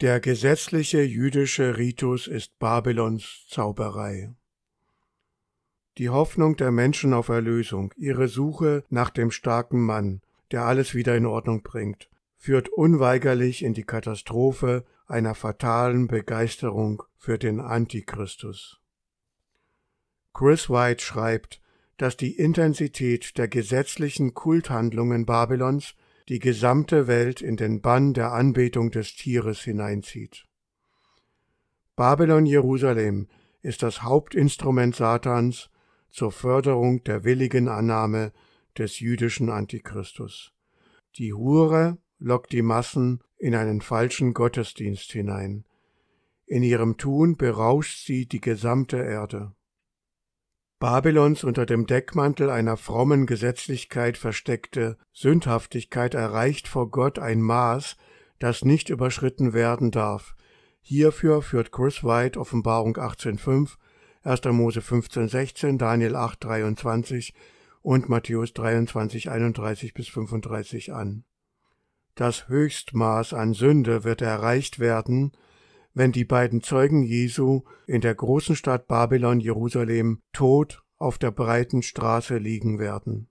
Der gesetzliche jüdische Ritus ist Babylons Zauberei. Die Hoffnung der Menschen auf Erlösung, ihre Suche nach dem starken Mann, der alles wieder in Ordnung bringt, führt unweigerlich in die Katastrophe einer fatalen Begeisterung für den Antichristus. Chris White schreibt, dass die Intensität der gesetzlichen Kulthandlungen Babylons die gesamte Welt in den Bann der Anbetung des Tieres hineinzieht. Babylon Jerusalem ist das Hauptinstrument Satans zur Förderung der willigen Annahme des jüdischen Antichristus. Die Hure lockt die Massen in einen falschen Gottesdienst hinein. In ihrem Tun berauscht sie die gesamte Erde. Babylons unter dem Deckmantel einer frommen Gesetzlichkeit versteckte Sündhaftigkeit erreicht vor Gott ein Maß, das nicht überschritten werden darf. Hierfür führt Chris White Offenbarung 18.5, 1. Mose 15.16, Daniel 8.23 und Matthäus 23.31 bis 35 an. Das Höchstmaß an Sünde wird erreicht werden, wenn die beiden Zeugen Jesu in der großen Stadt Babylon Jerusalem tot auf der breiten Straße liegen werden.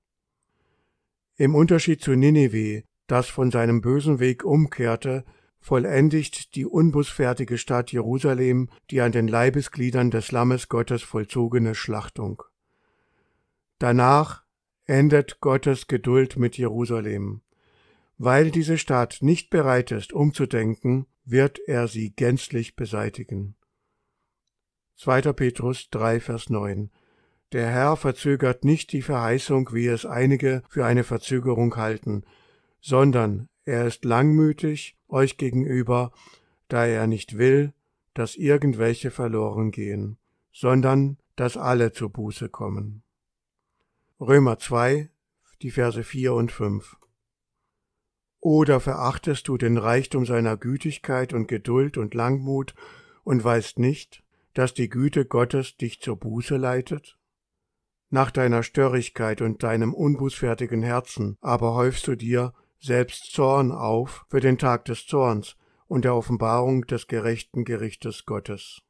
Im Unterschied zu Nineveh, das von seinem bösen Weg umkehrte, vollendigt die unbusfertige Stadt Jerusalem die an den Leibesgliedern des Lammes Gottes vollzogene Schlachtung. Danach endet Gottes Geduld mit Jerusalem. Weil dieser Staat nicht bereit ist, umzudenken, wird er sie gänzlich beseitigen. 2. Petrus 3, Vers 9 Der Herr verzögert nicht die Verheißung, wie es einige für eine Verzögerung halten, sondern er ist langmütig euch gegenüber, da er nicht will, dass irgendwelche verloren gehen, sondern dass alle zur Buße kommen. Römer 2, die Verse 4 und 5 oder verachtest du den Reichtum seiner Gütigkeit und Geduld und Langmut und weißt nicht, dass die Güte Gottes dich zur Buße leitet? Nach deiner Störrigkeit und deinem unbußfertigen Herzen aber häufst du dir selbst Zorn auf für den Tag des Zorns und der Offenbarung des gerechten Gerichtes Gottes.